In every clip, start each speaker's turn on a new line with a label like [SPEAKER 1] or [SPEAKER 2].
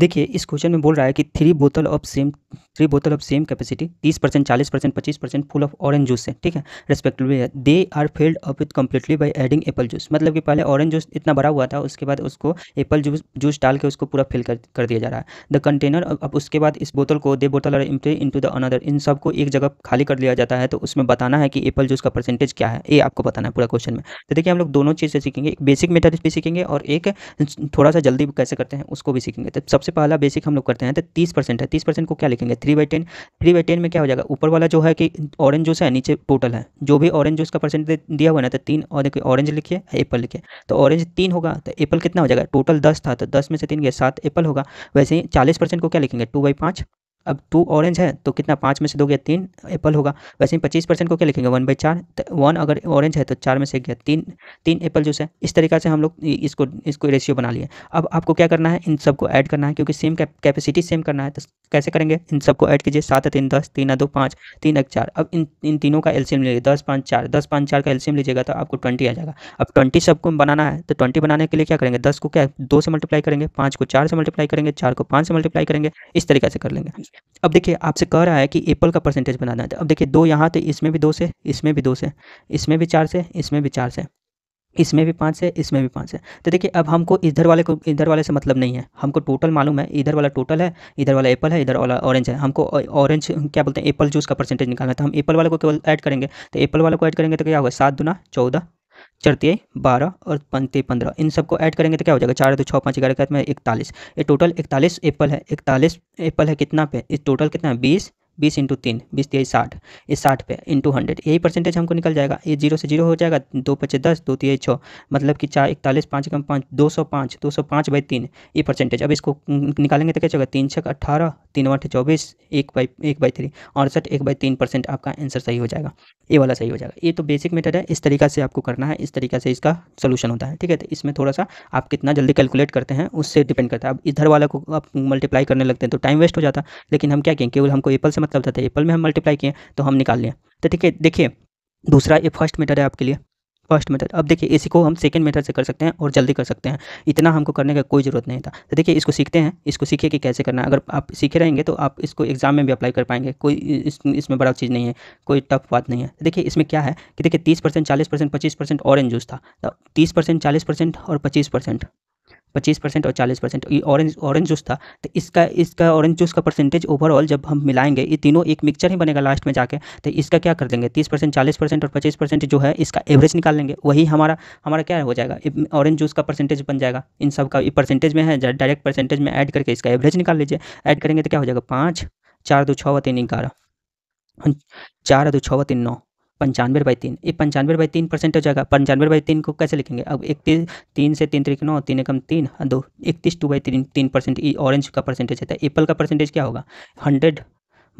[SPEAKER 1] देखिए इस क्वेश्चन में बोल रहा है कि थ्री बोतल ऑफ सेम थ्री बोतल ऑफ सेम कैपेसिटी तीस परसेंट चालीस परसेंट पच्चीस percent full of orange juice है ठीक है respectively they are filled up with completely by adding apple juice मतलब कि पहले ऑरेंज जूस इतना बड़ा हुआ था उसके बाद उसको एप्पल जूस जूस डाल के उसको पूरा फिल कर, कर दिया जा रहा है द कंटेनर अब उसके बाद इस बोतल को दे बोतल और इन टू द अनदर इन सबको एक जगह खाली कर लिया जाता है तो उसमें बताना है कि एप्पल जूस का परसेंटेज क्या है ये आपको बताना है पूरा क्वेश्चन में तो देखिए हम लोग दोनों चीज़ से सीखेंगे एक बेसिक मेटर भी सीखेंगे और एक थोड़ा सा जल्दी कैसे करते हैं उसको भी सीखेंगे तो सबसे पहला बेसिक हम लोग करते हैं तो तीस परसेंट है तीस परसेंट को क्या लिखेंगे three by ten three by ten में क्या हो जाएगा ऊपर वाला जो है कि ऑरेंज जूस है नीचे टोटल है जो भी ऑरेंज जूस का परसेंटेज दिया हुआ ना तो तीन और देखिए ऑरेंज लिखिए एप्पल लिखिए तो ऑरेंज तीन होगा तो एप्पल कितना हो जाएगा टोटल दस था तो दस में से तीन गया सात एप्पल होगा वैसे ही चालीस परसेंट को क्या लिखेंगे टू बाई अब टू ऑरेंज है तो कितना पाँच में से दो गया तीन एप्पल होगा वैसे ही पच्चीस परसेंट को क्या लिखेंगे वन बाई चार वन तो अगर ऑरेंज है तो चार में से गया तीन तीन एप्पल जूस है इस तरीके से हम लोग इसको इसको रेशियो बना लिए अब आपको क्या करना है इन सबको ऐड करना है क्योंकि सेम कैपेसिटी सेम करना है तो कैसे करेंगे इन सबको ऐड कीजिए सात तीन दस तीन दो पाँच तीन एक चार अब इन इन तीनों का एल्सियम लीजिए दस पाँच चार दस पाँच चार का एल्सियम लीजिएगा तो आपको ट्वेंटी आ जाएगा अब ट्वेंटी सबको बनाना है तो ट्वेंटी बनाने के लिए क्या करेंगे दस को क्या दो से मल्टीप्लाई करेंगे पाँच को चार से मल्टीप्लाई करेंगे चार को पाँच से मल्टीप्लाई करेंगे इस तरीके से कर लेंगे अब देखिए आपसे कह रहा है कि एप्पल का परसेंटेज बनाना है तो अब देखिए दो यहाँ तो इसमें भी दो से इसमें भी दो से इसमें भी चार से इसमें भी चार से इसमें भी पाँच है इसमें भी पाँच है तो देखिए अब हमको इधर वाले को इधर वाले से मतलब नहीं है हमको टोटल मालूम है इधर वाला टोटल है इधर वाला एप्पल है इधर वाला ऑरेंज है हमको ऑरेंज क्या बोलते हैं एप्पल जूस का परसेंटेज निकालना है तो हम एप्पल वाले को केवल ऐड करेंगे तो एप्पल वाले को ऐड करेंगे तो क्या होगा सात दुना चौदह चार बारह और पंती पंद्रह इन सबको ऐड करेंगे तो क्या हो जाएगा चार दो छः पाँच ग्यारह में इकतालीस ये टोटल इकतालीस एप्पल है इकतालीस एप्पल है कितना पे इस टोटल कितना है बीस बीस इंटू तीन बीस तेईस साठ ये साठ पे इंटू हंड्रेड यही परसेंटेज हमको निकल जाएगा ये जीरो से जीरो हो जाएगा दो पचे दस दो तेईस छः मतलब कि चार इकतालीस पाँच कम पाँच दो सौ पाँच दो सौ पाँच बाई तीन ये परसेंटेज अब इसको निकालेंगे तो क्या चलेगा तीन छः अट्ठारह तीन आठ चौबीस एक बाई एक बाई थ्री अड़सठ एक बाई तीन परसेंट आपका आंसर सही हो जाएगा ये वाला सही हो जाएगा ये तो बेसिक मेथड है इस तरीका से आपको करना है इस तरीका से इसका सोल्यूशन होता है ठीक है तो इसमें थोड़ा सा आप कितना जल्दी कैलकुलेट करते हैं उससे डिपेंड करता है अब इधर वाला को आप मल्टीप्लाई करने लगते हैं तो टाइम वेस्ट हो जाता है लेकिन हम क्या कहें केवल हमको एपल से मतलब मतलब होता एप्पल में हम मल्टीप्लाई किए तो हम निकाल लें तो ठीक है देखिए दूसरा ये फर्स्ट मेथड है आपके लिए फर्स्ट मेथड अब देखिए इसी को हम सेकंड मेथड से कर सकते हैं और जल्दी कर सकते हैं इतना हमको करने का कोई ज़रूरत नहीं था तो देखिए इसको सीखते हैं इसको सीखिए कि कैसे करना है अगर आप सीखे रहेंगे तो आप इसको एग्ज़ाम में भी अप्लाई कर पाएंगे कोई इस, इसमें बड़ा चीज़ नहीं है कोई टफ बात नहीं है तो देखिए इसमें क्या है कि देखिए तीस परसेंट चालीस परसेंट पच्चीस परसेंट ऑरेंज जूस था तो तीस परसेंट चालीस परसेंट और पच्चीस परसेंट पच्चीस परसेंट और चालीस परसेंट ये ऑरेंज ऑरेंज जूस था तो इसका इसका ऑरेंज जूस का परसेंटेज ओवरऑल जब हम मिलाएंगे ये तीनों एक मिक्सचर ही बनेगा लास्ट में जाके तो इसका क्या कर देंगे तीस परसेंट चालीस परसेंट और पच्चीस परसेंट जो है इसका एवरेज निकाल लेंगे वही हमारा हमारा क्या हो जाएगा ऑरेंज जूस का परसेंटेज बन जाएगा इन सब का परसेंटेज में है डायरेक्ट परसेंटेज में ऐड करके इसका एवरेज निकाल लीजिए ऐड करेंगे तो क्या हो जाएगा पाँच चार दो छः व तीन ग्यारह चार दो छः व तीन नौ पंचानवे बाई तीन ये पंचानवे बाई तीन परसेंट हो जाएगा पंचानवे बाई तीन को कैसे लिखेंगे अब इकतीस तीन से तीन तरीके नौ तीन एकम तीन हाँ, दो इकतीस टू बाई तीन तीन परसेंट ये ऑरेंज का परसेंटेज है एप्पल का परसेंटेज क्या होगा हंड्रेड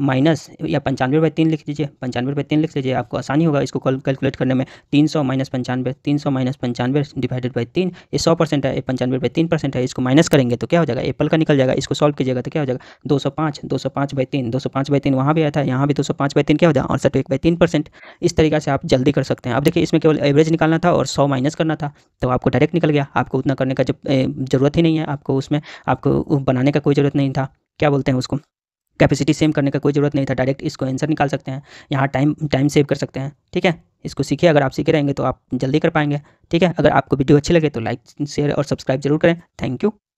[SPEAKER 1] माइनस या पंचानवे बाई तीन लिख दीजिए पंचानवे बाई तीन लिख लीजिए आपको आसानी होगा इसको कैलकुलेट करने में तीन सौ माइनस पंचानवे तीन सौ माइनस पंचानवे डिवाइडेड बाई तीन ये सौ परसेंट है ये पंचानवे बाई तीन परसेंट है इसको माइनस करेंगे तो क्या हो जाएगा एप्पल का निकल जाएगा इसको सॉल्व कीजिएगा तो क्या हो जाएगा दो सौ पाँच दो सौ पाँच बाई तीन दो सौ पाँच बाई तीन वहाँ भी आया था यहाँ भी दो सौ पाँच बाई तीन क्या हो जाएगा अड़सठ एक बाई तीन परसेंट इस तरीके से आप जल्दी कर सकते हैं अब देखिए इसमें केवल एवरेज निकालना था और सौ माइनस करना था तो आपको डायरेक्ट निकल गया आपको उतना करने का जब ज़रूरत ही नहीं है आपको उसमें आपको बनाने का कोई ज़रूरत नहीं था क्या बोलते हैं उसको कैपेसिटी सेम करने का कोई ज़रूरत नहीं था डायरेक्ट इसको आंसर निकाल सकते हैं यहाँ टाइम टाइम सेव कर सकते हैं ठीक है इसको सीखिए अगर आप सीखे रहेंगे तो आप जल्दी कर पाएंगे ठीक है अगर आपको वीडियो अच्छी लगे तो लाइक शेयर और सब्सक्राइब जरूर करें थैंक यू